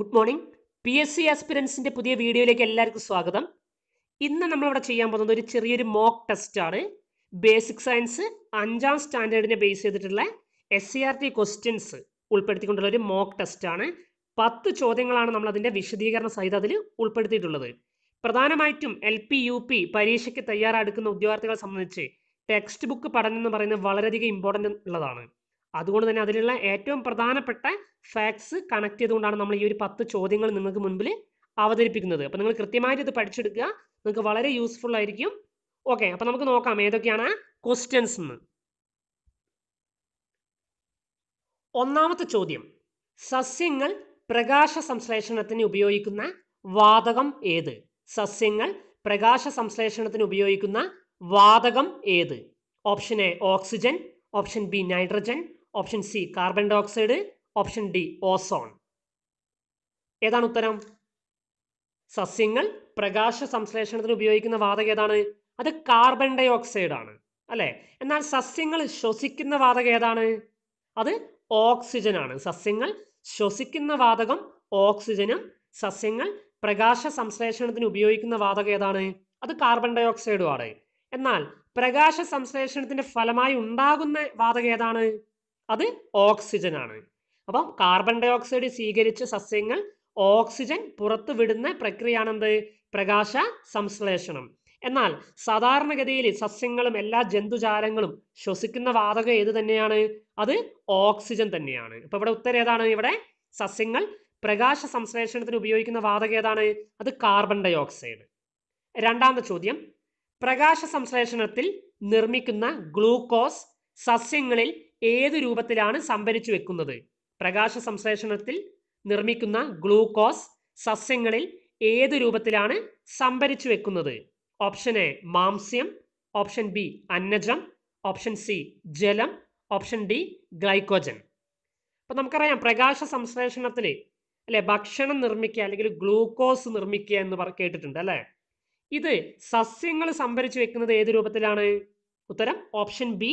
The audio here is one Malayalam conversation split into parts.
good morning P S C ആസ്പിരൻസിൻ്റെ പുതിയ വീഡിയോയിലേക്ക് എല്ലാവർക്കും സ്വാഗതം ഇന്ന് നമ്മളിവിടെ ചെയ്യാൻ പോകുന്നത് ഒരു ചെറിയൊരു മോക്ക് ടെസ്റ്റ് ആണ് ബേസിക് സയൻസ് അഞ്ചാം സ്റ്റാൻഡേർഡിനെ ബേസ് ചെയ്തിട്ടുള്ള S C R T questions ഉൾപ്പെടുത്തിക്കൊണ്ടുള്ള ഒരു മോക്ക് ടെസ്റ്റ് ആണ് പത്ത് ചോദ്യങ്ങളാണ് നമ്മൾ അതിൻ്റെ വിശദീകരണ സഹിതം അതിൽ ഉൾപ്പെടുത്തിയിട്ടുള്ളത് പ്രധാനമായിട്ടും എൽ പി യു പി പരീക്ഷയ്ക്ക് തയ്യാറെടുക്കുന്ന ഉദ്യോഗാർത്ഥികളെ സംബന്ധിച്ച് ടെക്സ്റ്റ് ബുക്ക് പഠനം എന്ന് പറയുന്നത് വളരെയധികം ഇമ്പോർട്ടൻ്റ് ഉള്ളതാണ് അതുകൊണ്ട് തന്നെ അതിലുള്ള ഏറ്റവും പ്രധാനപ്പെട്ട ഫാക്ട്സ് കണക്ട് ചെയ്തുകൊണ്ടാണ് നമ്മൾ ഈ ഒരു പത്ത് ചോദ്യങ്ങൾ നിങ്ങൾക്ക് മുൻപിൽ അവതരിപ്പിക്കുന്നത് അപ്പോൾ നിങ്ങൾ കൃത്യമായിട്ട് ഇത് പഠിച്ചെടുക്കുക നിങ്ങൾക്ക് വളരെ യൂസ്ഫുൾ ആയിരിക്കും ഓക്കെ അപ്പോൾ നമുക്ക് നോക്കാം ഏതൊക്കെയാണ് ക്വസ്റ്റ്യൻസ് എന്ന് ഒന്നാമത്തെ ചോദ്യം സസ്യങ്ങൾ പ്രകാശ സംശ്ലേഷണത്തിന് ഉപയോഗിക്കുന്ന വാതകം ഏത് സസ്യങ്ങൾ പ്രകാശ സംശ്ലേഷണത്തിന് ഉപയോഗിക്കുന്ന വാതകം ഏത് option A oxygen option B nitrogen option C carbon dioxide option D ozone ഏതാണ് ഉത്തരം സസ്യങ്ങൾ പ്രകാശ സംശ്ലേഷണത്തിന് ഉപയോഗിക്കുന്ന വാതകം ഏതാണ് അത് കാർബൺ ഡൈ ഓക്സൈഡ് ആണ് അല്ലേ എന്നാൽ സസ്യങ്ങൾ ശ്വസിക്കുന്ന വാതകം ഏതാണ് അത് ഓക്സിജൻ ആണ് സസ്യങ്ങൾ ശ്വസിക്കുന്ന വാതകം ഓക്സിജനും സസ്യങ്ങൾ പ്രകാശ സംശ്ലേഷണത്തിന് ഉപയോഗിക്കുന്ന വാതകം ഏതാണ് അത് കാർബൺ ഡൈ ഓക്സൈഡും ആണ് എന്നാൽ പ്രകാശ സംശ്ലേഷണത്തിന്റെ ഫലമായി ഉണ്ടാകുന്ന വാതകം ഏതാണ് അത് ഓക്സിജൻ ആണ് അപ്പം കാർബൺ ഡൈ ഓക്സൈഡ് സ്വീകരിച്ച സസ്യങ്ങൾ ഓക്സിജൻ പുറത്തു വിടുന്ന പ്രക്രിയയാണെന്ത് പ്രകാശ സംശ്ലേഷണം എന്നാൽ സാധാരണഗതിയിൽ സസ്യങ്ങളും എല്ലാ ജന്തുജാലങ്ങളും ശ്വസിക്കുന്ന വാതകം ഏത് തന്നെയാണ് അത് ഓക്സിജൻ തന്നെയാണ് ഇപ്പൊ ഇവിടെ ഉത്തരം ഏതാണ് ഇവിടെ സസ്യങ്ങൾ പ്രകാശ സംശ്ലേഷണത്തിന് ഉപയോഗിക്കുന്ന വാതകം ഏതാണ് അത് കാർബൺ ഡൈ ഓക്സൈഡ് രണ്ടാമത്തെ ചോദ്യം പ്രകാശ സംശ്ലേഷണത്തിൽ നിർമ്മിക്കുന്ന ഗ്ലൂക്കോസ് സസ്യങ്ങളിൽ ഏത് രൂപത്തിലാണ് സംഭരിച്ചു വെക്കുന്നത് പ്രകാശ സംശ്ലേഷണത്തിൽ നിർമ്മിക്കുന്ന ഗ്ലൂക്കോസ് സസ്യങ്ങളിൽ ഏത് രൂപത്തിലാണ് സംഭരിച്ചു വെക്കുന്നത് ഓപ്ഷൻ എ മാംസ്യം ഓപ്ഷൻ ബി അന്നജം ഓപ്ഷൻ സി ജലം ഓപ്ഷൻ ഡി ഗ്ലൈക്കോജൻ അപ്പം നമുക്കറിയാം പ്രകാശ സംശ്ലേഷണത്തിൽ അല്ലെ ഭക്ഷണം നിർമ്മിക്കുക അല്ലെങ്കിൽ ഗ്ലൂക്കോസ് നിർമ്മിക്കുക എന്ന് പറ കേട്ടിട്ടുണ്ട് അല്ലേ ഇത് സസ്യങ്ങൾ സംഭരിച്ചു വെക്കുന്നത് ഏത് രൂപത്തിലാണ് ഉത്തരം ഓപ്ഷൻ ബി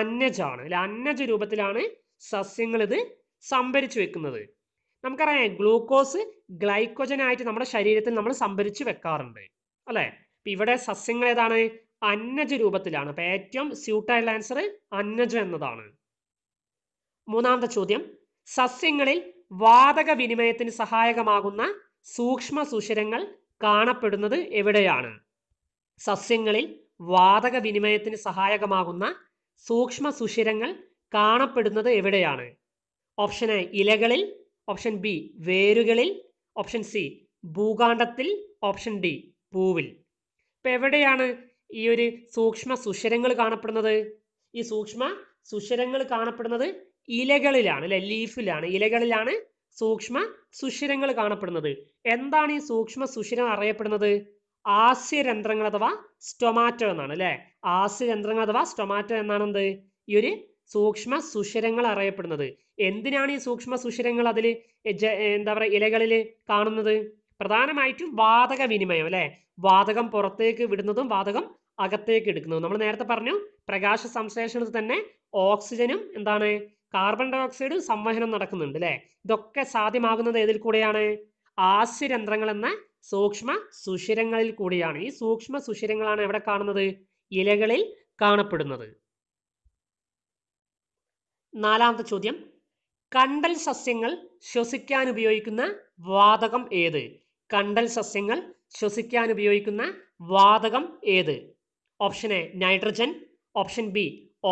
അന്നജാണ് അല്ലെ അന്നജ രൂപത്തിലാണ് സസ്യങ്ങൾ ഇത് സംഭരിച്ചു വെക്കുന്നത് നമുക്കറിയാം ഗ്ലൂക്കോസ് ഗ്ലൈക്കോജൻ ആയിട്ട് നമ്മുടെ ശരീരത്തിൽ നമ്മൾ സംഭരിച്ചു വെക്കാറുണ്ട് അല്ലേ അപ്പം ഇവിടെ സസ്യങ്ങൾ ഏതാണ് അന്നജ രൂപത്തിലാണ് അപ്പൊ ഏറ്റവും സ്യൂട്ടായുള്ള ആൻസർ അന്നജ എന്നതാണ് മൂന്നാമത്തെ ചോദ്യം സസ്യങ്ങളിൽ വാതക വിനിമയത്തിന് സഹായകമാകുന്ന സൂക്ഷ്മ സുഷിരങ്ങൾ കാണപ്പെടുന്നത് എവിടെയാണ് സസ്യങ്ങളിൽ വാതക വിനിമയത്തിന് സഹായകമാകുന്ന സൂക്ഷ്മ സുഷിരങ്ങൾ കാണപ്പെടുന്നത് എവിടെയാണ് ഓപ്ഷൻ എ ഇലകളിൽ ഓപ്ഷൻ ബി വേരുകളിൽ ഓപ്ഷൻ സി ഭൂകാണ്ഡത്തിൽ ഓപ്ഷൻ ഡി പൂവിൽ ഇപ്പം എവിടെയാണ് ഈ ഒരു സൂക്ഷ്മ സുഷിരങ്ങൾ കാണപ്പെടുന്നത് ഈ സൂക്ഷ്മ സുഷിരങ്ങൾ കാണപ്പെടുന്നത് ഇലകളിലാണ് അല്ലെ ലീഫിലാണ് ഇലകളിലാണ് സൂക്ഷ്മ സുഷിരങ്ങൾ കാണപ്പെടുന്നത് എന്താണ് ഈ സൂക്ഷ്മ സുഷിരം അറിയപ്പെടുന്നത് ആസ്യരന്ധ്രങ്ങൾ അഥവാ സ്റ്റൊമാറ്റോ എന്നാണ് അല്ലേ ആസ്യതന്ത്രങ്ങൾ അഥവാ സ്റ്റൊമാറ്റോ എന്നാണ് എന്ത് ഈ ഒരു സൂക്ഷ്മ സുഷിരങ്ങൾ അറിയപ്പെടുന്നത് എന്തിനാണ് ഈ സൂക്ഷ്മ സുഷിരങ്ങൾ അതിൽ എന്താ പറയുക ഇലകളിൽ കാണുന്നത് പ്രധാനമായിട്ടും വാതക വിനിമയം അല്ലെ വാതകം പുറത്തേക്ക് വിടുന്നതും വാതകം അകത്തേക്ക് എടുക്കുന്നതും നമ്മൾ നേരത്തെ പറഞ്ഞു പ്രകാശ സംശ്ലേഷണത്തിൽ തന്നെ ഓക്സിജനും എന്താണ് കാർബൺ ഡൈ സംവഹനം നടക്കുന്നുണ്ട് അല്ലെ ഇതൊക്കെ സാധ്യമാകുന്നത് ഏതിൽ കൂടെയാണ് ആസ്യരന്ധ്രങ്ങൾ എന്ന സൂക്ഷ്മ സുഷിരങ്ങളിൽ കൂടിയാണ് ഈ സൂക്ഷ്മ സുഷിരങ്ങളാണ് എവിടെ കാണുന്നത് ഇലകളിൽ കാണപ്പെടുന്നത് നാലാമത്തെ ചോദ്യം കണ്ടൽ സസ്യങ്ങൾ ശ്വസിക്കാൻ ഉപയോഗിക്കുന്ന വാതകം ഏത് കണ്ടൽ സസ്യങ്ങൾ ശ്വസിക്കാൻ ഉപയോഗിക്കുന്ന വാതകം ഏത് option A nitrogen option B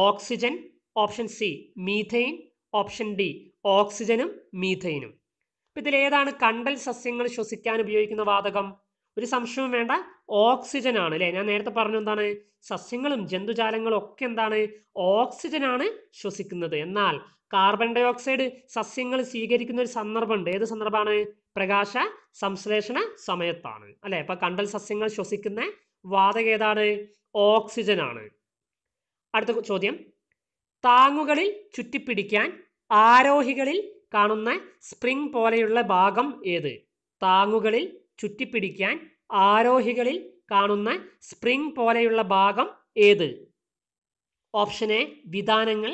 oxygen option C methane option D ഓക്സിജനും മീഥൈനും ഇതിൽ ഏതാണ് കണ്ടൽ സസ്യങ്ങൾ ശ്വസിക്കാൻ ഉപയോഗിക്കുന്ന വാതകം ഒരു സംശയവും വേണ്ട ഓക്സിജൻ ആണ് അല്ലേ ഞാൻ നേരത്തെ പറഞ്ഞു എന്താണ് സസ്യങ്ങളും ജന്തുജാലങ്ങളും ഒക്കെ എന്താണ് ഓക്സിജൻ ആണ് ശ്വസിക്കുന്നത് എന്നാൽ കാർബൺ ഡൈ ഓക്സൈഡ് സസ്യങ്ങൾ സ്വീകരിക്കുന്ന ഒരു സന്ദർഭമുണ്ട് ഏത് സന്ദർഭമാണ് പ്രകാശ സംശ്ലേഷണ സമയത്താണ് അല്ലെ അപ്പൊ കണ്ടൽ സസ്യങ്ങൾ ശ്വസിക്കുന്ന വാതക ഏതാണ് ഓക്സിജൻ ആണ് അടുത്ത ചോദ്യം താങ്ങുകളിൽ ചുറ്റിപ്പിടിക്കാൻ ആരോഹികളിൽ കാണുന്ന സ്പ്രിംഗ് പോലെയുള്ള ഭാഗം ഏത് താങ്ങുകളിൽ ചുറ്റിപ്പിടിക്കാൻ ആരോഹികളിൽ കാണുന്ന സ്പ്രിംഗ് പോലെയുള്ള ഭാഗം ഏത് ഓപ്ഷൻ എ വിധാനങ്ങൾ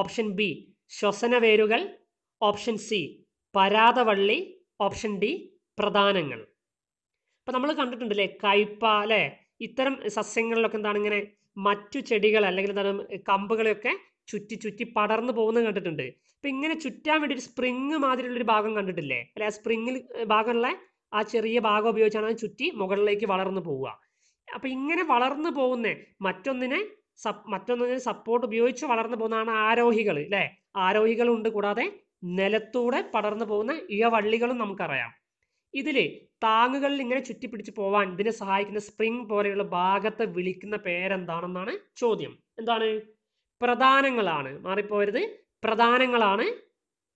ഓപ്ഷൻ ബി ശ്വസന വേരുകൾ ഓപ്ഷൻ സി പരാതവള്ളി ഓപ്ഷൻ ഡി പ്രധാനങ്ങൾ ഇപ്പം നമ്മൾ കണ്ടിട്ടുണ്ടല്ലേ കയ്പ അല്ലേ ഇത്തരം സസ്യങ്ങളിലൊക്കെ എന്താണ് ഇങ്ങനെ മറ്റു ചെടികൾ അല്ലെങ്കിൽ എന്താണ് കമ്പുകളെയൊക്കെ ചുറ്റി ചുറ്റി പടർന്നു പോകുന്നത് കണ്ടിട്ടുണ്ട് അപ്പം ഇങ്ങനെ ചുറ്റാൻ വേണ്ടി ഒരു സ്പ്രിങ് മാതിരിയുള്ളൊരു ഭാഗം കണ്ടിട്ടില്ലേ അല്ലെ ആ സ്പ്രിങ്ങിൽ ഭാഗമുള്ള ആ ചെറിയ ഭാഗം ഉപയോഗിച്ചാണ് അത് ചുറ്റി മുകളിലേക്ക് വളർന്നു പോവുക അപ്പം ഇങ്ങനെ വളർന്നു പോകുന്ന മറ്റൊന്നിനെ സപ് മറ്റൊന്നിനെ സപ്പോർട്ട് ഉപയോഗിച്ച് വളർന്നു പോകുന്നതാണ് ആരോഹികൾ അല്ലേ ആരോഹികളുണ്ട് കൂടാതെ നിലത്തൂടെ പടർന്നു പോകുന്ന ഇഴവള്ളികളും നമുക്കറിയാം ഇതിൽ താങ്ങുകളിൽ ഇങ്ങനെ ചുറ്റി പിടിച്ച് പോവാൻ ഇതിനെ സഹായിക്കുന്ന സ്പ്രിംഗ് പോലെയുള്ള ഭാഗത്തെ വിളിക്കുന്ന പേരെന്താണെന്നാണ് ചോദ്യം എന്താണ് പ്രധാനങ്ങളാണ് മാറിപ്പോയത് പ്രധാനങ്ങളാണ്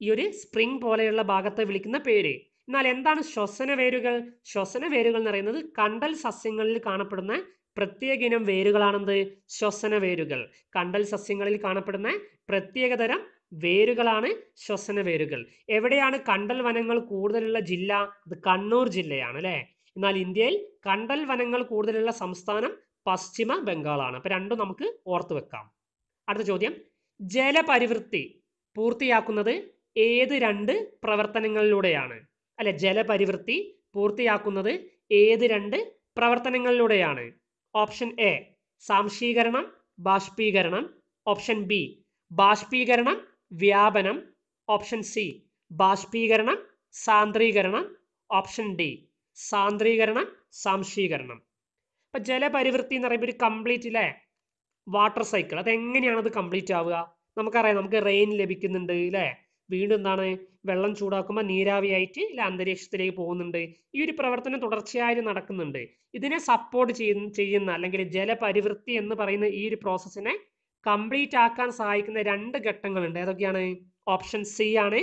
ഈ ഒരു സ്പ്രിംഗ് പോലെയുള്ള ഭാഗത്തെ വിളിക്കുന്ന പേര് എന്നാൽ എന്താണ് ശ്വസന വേരുകൾ ശ്വസന വേരുകൾ എന്ന് പറയുന്നത് കണ്ടൽ സസ്യങ്ങളിൽ കാണപ്പെടുന്ന പ്രത്യേക ഇനം വേരുകളാണെന്ത് ശ്വസന വേരുകൾ കണ്ടൽ സസ്യങ്ങളിൽ കാണപ്പെടുന്ന പ്രത്യേകതരം വേരുകളാണ് ശ്വസന വേരുകൾ എവിടെയാണ് കണ്ടൽ വനങ്ങൾ കൂടുതലുള്ള ജില്ല ഇത് കണ്ണൂർ ജില്ലയാണ് അല്ലെ എന്നാൽ ഇന്ത്യയിൽ കണ്ടൽ വനങ്ങൾ കൂടുതലുള്ള സംസ്ഥാനം പശ്ചിമ ബംഗാളാണ് അപ്പൊ രണ്ടും നമുക്ക് ഓർത്തു വെക്കാം അടുത്ത ചോദ്യം ജലപരിവൃത്തി പൂർത്തിയാക്കുന്നത് ഏത് രണ്ട് പ്രവർത്തനങ്ങളിലൂടെയാണ് അല്ലെ ജലപരിവൃത്തി പൂർത്തിയാക്കുന്നത് ഏത് രണ്ട് പ്രവർത്തനങ്ങളിലൂടെയാണ് ഓപ്ഷൻ എ സാംശീകരണം ബാഷ്പീകരണം ഓപ്ഷൻ ബി ബാഷ്പീകരണം വ്യാപനം ഓപ്ഷൻ സി ബാഷ്പീകരണം സാന്ദ്രീകരണം ഓപ്ഷൻ ഡി സാന്ദ്രീകരണം സംശീകരണം അപ്പൊ ജലപരിവൃത്തി എന്ന് പറയുമ്പോൾ ഒരു കംപ്ലീറ്റ് ഇല്ലേ വാട്ടർ സൈക്കിൾ അത് എങ്ങനെയാണ് അത് കംപ്ലീറ്റ് ആവുക നമുക്കറിയാം നമുക്ക് റെയിൻ ലഭിക്കുന്നുണ്ട് അല്ലേ വീണ്ടും എന്താണ് വെള്ളം ചൂടാക്കുമ്പോൾ നീരാവിയായിട്ട് അന്തരീക്ഷത്തിലേക്ക് പോകുന്നുണ്ട് ഈ ഒരു പ്രവർത്തനം തുടർച്ചയായി നടക്കുന്നുണ്ട് ഇതിനെ സപ്പോർട്ട് ചെയ്യുന്ന അല്ലെങ്കിൽ ജലപരിവൃത്തി എന്ന് പറയുന്ന ഈ ഒരു പ്രോസസ്സിനെ കംപ്ലീറ്റ് ആക്കാൻ സഹായിക്കുന്ന രണ്ട് ഘട്ടങ്ങളുണ്ട് ഏതൊക്കെയാണ് ഓപ്ഷൻ സി ആണ്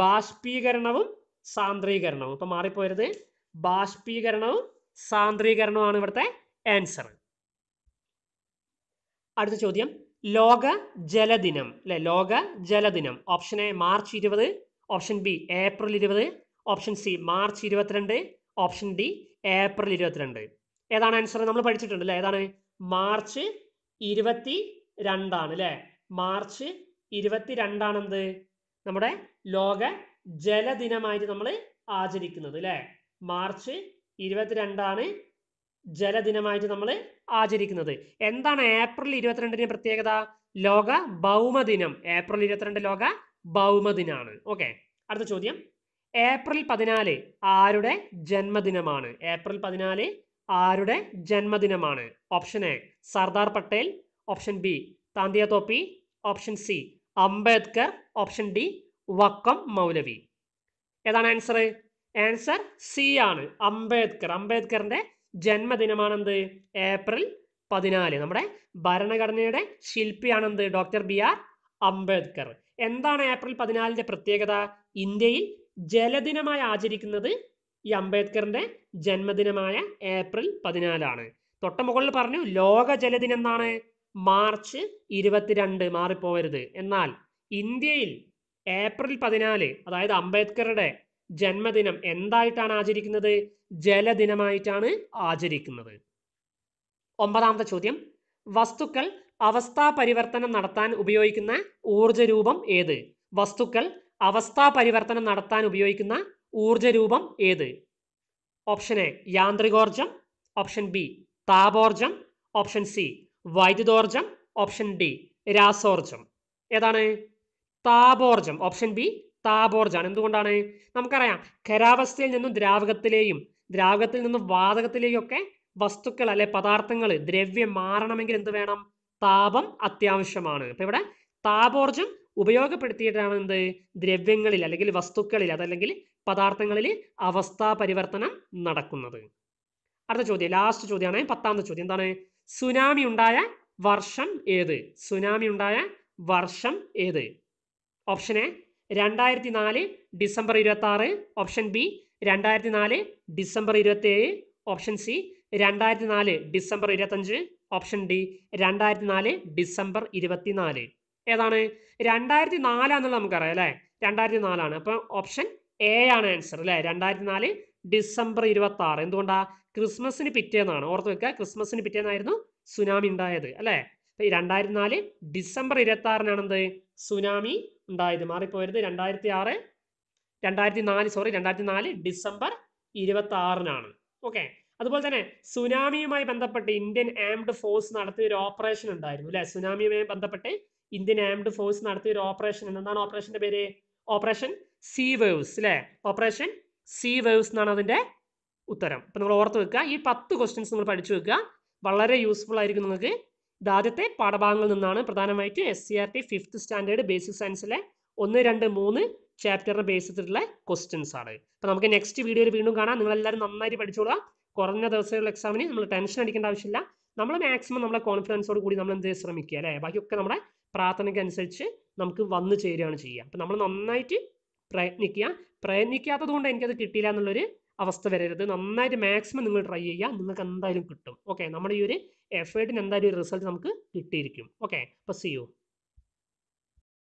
ബാഷ്പീകരണവും സാന്ദ്രീകരണവും ഇപ്പൊ മാറിപ്പോയത് ബാഷ്പീകരണവും സാന്ദ്രീകരണവുമാണ് ഇവിടുത്തെ ആൻസർ അടുത്ത ചോദ്യം ലോക ജലദിനം അല്ലെ ലോക ജലദിനം ഓപ്ഷൻ എ മാർച്ച് ഇരുപത് ഓപ്ഷൻ ബി ഏപ്രിൽ ഇരുപത് ഓപ്ഷൻ സി മാർച്ച് ഇരുപത്തിരണ്ട് ഓപ്ഷൻ ഡി ഏപ്രിൽ ഇരുപത്തിരണ്ട് ഏതാണ് ആൻസർ നമ്മൾ പഠിച്ചിട്ടുണ്ട് അല്ലേ ഏതാണ് മാർച്ച് ഇരുപത്തി രണ്ടാണ് അല്ലേ മാർച്ച് ഇരുപത്തി രണ്ടാണെന്ത് നമ്മുടെ ലോക ജലദിനമായിട്ട് നമ്മൾ ആചരിക്കുന്നത് അല്ലേ മാർച്ച് ഇരുപത്തിരണ്ടാണ് ജലദിനമായിട്ട് നമ്മൾ ആചരിക്കുന്നത് എന്താണ് ഏപ്രിൽ ഇരുപത്തിരണ്ടിന് പ്രത്യേകത ലോക ഭൗമദിനം ഏപ്രിൽ ഇരുപത്തിരണ്ട് ലോക ഭൗമദിനാണ് ഓക്കെ അടുത്ത ചോദ്യം ഏപ്രിൽ പതിനാല് ആരുടെ ജന്മദിനമാണ് ഏപ്രിൽ പതിനാല് ആരുടെ ജന്മദിനമാണ് option A Sardar Patel option B Tantia Tope option C Ambedkar option D Vakkom Moulavi ഏതാണ് ആൻസർ ആൻസർ സി ആണ് അംബേദ്കർ അംബേദ്കറിന്റെ ജന്മദിനമാണെന്ത് ഏപ്രിൽ പതിനാല് നമ്മുടെ ഭരണഘടനയുടെ ശില്പിയാണെന്ത് ഡോക്ടർ ബി ആർ അംബേദ്കർ എന്താണ് ഏപ്രിൽ പതിനാലിൻ്റെ പ്രത്യേകത ഇന്ത്യയിൽ ജലദിനമായി ആചരിക്കുന്നത് ഈ അംബേദ്കറിന്റെ ജന്മദിനമായ ഏപ്രിൽ പതിനാലാണ് തൊട്ട മുകളിൽ പറഞ്ഞു ലോക ജലദിനം എന്നാണ് മാർച്ച് ഇരുപത്തിരണ്ട് മാറിപ്പോവരുത് എന്നാൽ ഇന്ത്യയിൽ ഏപ്രിൽ പതിനാല് അതായത് അംബേദ്കറുടെ ജന്മദിനം എന്തായിട്ടാണ് ആചരിക്കുന്നത് ജലദിനമായിട്ടാണ് ആചരിക്കുന്നത് ഒമ്പതാമത്തെ ചോദ്യം വസ്തുക്കൾ അവസ്ഥാ പരിവർത്തനം നടത്താൻ ഉപയോഗിക്കുന്ന ഊർജ്ജരൂപം ഏത് വസ്തുക്കൾ അവസ്ഥാ പരിവർത്തനം നടത്താൻ ഉപയോഗിക്കുന്ന ഊർജ്ജരൂപം ഏത് ഓപ്ഷൻ എ യാന്ത്രികോർജം ഓപ്ഷൻ ബി താപോർജം ഓപ്ഷൻ സി വൈദ്യുതോർജം ഓപ്ഷൻ ഡി രാസോർജം ഏതാണ് താപോർജം ഓപ്ഷൻ ബി താപോർജ്ജമാണ് എന്തുകൊണ്ടാണ് നമുക്കറിയാം ഖരാവസ്ഥയിൽ നിന്നും ദ്രാവകത്തിലെയും ദ്രാവകത്തിൽ നിന്നും വാതകത്തിലെയും ഒക്കെ വസ്തുക്കൾ അല്ലെ പദാർത്ഥങ്ങൾ ദ്രവ്യം മാറണമെങ്കിൽ എന്ത് വേണം താപം അത്യാവശ്യമാണ് അപ്പൊ ഇവിടെ താപോർജം ഉപയോഗപ്പെടുത്തിയിട്ടാണ് എന്ത് ദ്രവ്യങ്ങളിൽ അല്ലെങ്കിൽ വസ്തുക്കളിൽ അതല്ലെങ്കിൽ പദാർത്ഥങ്ങളിൽ അവസ്ഥാ പരിവർത്തനം നടക്കുന്നത് അടുത്ത ചോദ്യം ലാസ്റ്റ് ചോദ്യമാണ് പത്താമത്തെ ചോദ്യം എന്താണ് സുനാമി ഉണ്ടായ വർഷം ഏത് സുനാമി ഉണ്ടായ വർഷം ഏത് ഓപ്ഷൻ എ രണ്ടായിരത്തി നാല് ഡിസംബർ ഇരുപത്തി ആറ് ഓപ്ഷൻ ബി രണ്ടായിരത്തി നാല് ഡിസംബർ ഇരുപത്തേഴ് ഓപ്ഷൻ സി രണ്ടായിരത്തി നാല് ഡിസംബർ ഇരുപത്തഞ്ച് ഓപ്ഷൻ ഡി രണ്ടായിരത്തി നാല് ഡിസംബർ ഇരുപത്തിനാല് ഏതാണ് രണ്ടായിരത്തി നാലാന്നുള്ളത് നമുക്കറിയാം അല്ലേ രണ്ടായിരത്തി നാലാണ് അപ്പം ഓപ്ഷൻ എ ആണ് ആൻസർ അല്ലേ രണ്ടായിരത്തി നാല് ഡിസംബർ ഇരുപത്തി ആറ് എന്തുകൊണ്ടാ ക്രിസ്മസിന് പിറ്റേന്നാണ് ഓർത്ത് വെക്കുക ക്രിസ്മസിന് പിറ്റേന്നായിരുന്നു സുനാമി ഉണ്ടായത് അല്ലേ രണ്ടായിരത്തി നാല് ഡിസംബർ ഇരുപത്തി ആറിനാണ് എന്ത് സുനാമി ഉണ്ടായത് മാറിപ്പോയത് രണ്ടായിരത്തി ആറ് രണ്ടായിരത്തി നാല് സോറി രണ്ടായിരത്തി നാല് ഡിസംബർ ഇരുപത്തി ആറിനാണ് ഓക്കെ അതുപോലെ തന്നെ സുനാമിയുമായി ബന്ധപ്പെട്ട് ഇന്ത്യൻ ആംഡ് ഫോഴ്സ് നടത്തിയ ഒരു ഓപ്പറേഷൻ ഉണ്ടായിരുന്നു അല്ലെ സുനാമിയുമായി ബന്ധപ്പെട്ട് ഇന്ത്യൻ ആംഡ് ഫോഴ്സ് നടത്തിയ ഒരു ഓപ്പറേഷൻ എന്താണ് ഓപ്പറേഷന്റെ പേര് ഓപ്പറേഷൻ സീ വേവ്സ് അല്ലെ ഓപ്പറേഷൻ സീ വേവ്സ് എന്നാണ് അതിന്റെ ഉത്തരം അപ്പൊ നിങ്ങൾ ഓർത്ത് വെക്കുക ഈ പത്ത് ക്വസ്റ്റ്യൻസ് നിങ്ങൾ പഠിച്ചു വെക്കുക വളരെ യൂസ്ഫുൾ ആയിരിക്കും നിങ്ങൾക്ക് ആദ്യത്തെ പാഠഭാഗങ്ങളിൽ നിന്നാണ് പ്രധാനമായിട്ട് S C R T fifth standard basic സയൻസിലെ ഒന്ന് രണ്ട് മൂന്ന് ചാപ്റ്ററിനെ ബേസ് ചെയ്തിട്ടുള്ള ക്വസ്റ്റ്യൻസ് ആണ് അപ്പോൾ നമുക്ക് നെക്സ്റ്റ് വീഡിയോയിൽ വീണ്ടും കാണാം നിങ്ങളെല്ലാവരും നന്നായിട്ട് പഠിച്ചോളുക കുറഞ്ഞ ദിവസമുള്ള എക്സാമിന് നമ്മൾ ടെൻഷൻ അടിക്കേണ്ട ആവശ്യമില്ല നമ്മൾ മാക്സിമം നമ്മളെ കോൺഫിഡൻസോട് കൂടി നമ്മൾ എന്ത് ശ്രമിക്കുക അല്ലേ ബാക്കിയൊക്കെ നമ്മുടെ പ്രാർത്ഥനയ്ക്കനുസരിച്ച് നമുക്ക് വന്നു ചേരുകയാണ് ചെയ്യുക അപ്പോൾ നമ്മൾ നന്നായിട്ട് പ്രയത്നിക്കുക പ്രയത്നിക്കാത്തത് കൊണ്ട് എനിക്കത് കിട്ടിയില്ല എന്നുള്ളൊരു അവസ്ഥ വരരുത് നന്നായിട്ട് മാക്സിമം നിങ്ങൾ ട്രൈ ചെയ്യുക നിങ്ങൾക്ക് എന്തായാലും കിട്ടും ഓക്കെ നമ്മുടെ ഈ ഒരു എഫേർട്ടിന് എന്തായാലും ഒരു റിസൾട്ട് നമുക്ക് കിട്ടിയിരിക്കും ഓക്കെ അപ്പോൾ സി യു